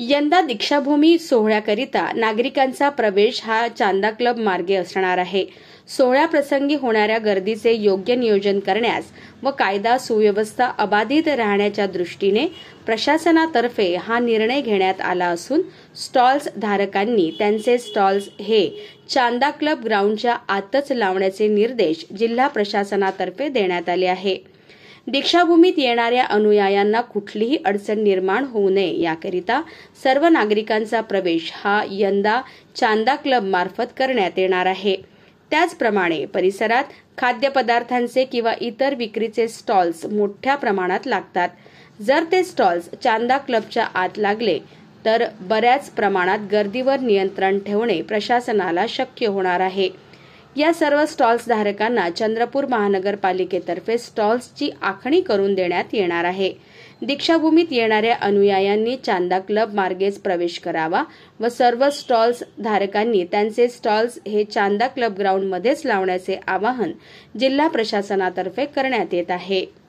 यंदा दीक्षाभूमी सोहळ्याकरिता नागरिकांचा प्रवेश हा चांदा क्लब मार्गे असणार आहे सोहळ्याप्रसंगी होणाऱ्या गर्दीचे योग्य नियोजन करण्यास व कायदा सुव्यवस्था अबाधित राहण्याच्या दृष्टीने प्रशासनातर्फे हा निर्णय घेण्यात आला असून स्टॉल्स धारकांनी त्यांचे स्टॉल्स हे चांदा क्लब ग्राउंडच्या आतच लावण्याचे निर्देश जिल्हा प्रशासनातर्फे देण्यात आले आहे दीक्षाभूमीत येणाऱ्या अनुयायांना कुठलीही अडचण निर्माण होऊ नये याकरिता सर्व नागरिकांचा प्रवेश हा यंदा चांदा क्लब मार्फत करण्यात येणार आहे त्याचप्रमाणे परिसरात खाद्यपदार्थांचे किंवा इतर विक्रीचे स्टॉल्स मोठ्या प्रमाणात लागतात जर ते स्टॉल्स चांदा क्लबच्या आत लागले तर बऱ्याच प्रमाणात गर्दीवर नियंत्रण ठेवणे प्रशासनाला शक्य होणार आहे या सर्व स्टॉल्स धारकांना चंद्रपूर महानगरपालिकेतर्फे स्टॉल्सची आखणी करून देण्यात येणार आहे दीक्षाभूमीत येणाऱ्या अनुयायांनी चांदा क्लब मार्गेच प्रवेश करावा व सर्व स्टॉल्स धारकांनी त्यांचे स्टॉल्स हे चांदा क्लब ग्राउंडमध्येच लावण्याचे आवाहन जिल्हा प्रशासनातर्फे करण्यात येत आहे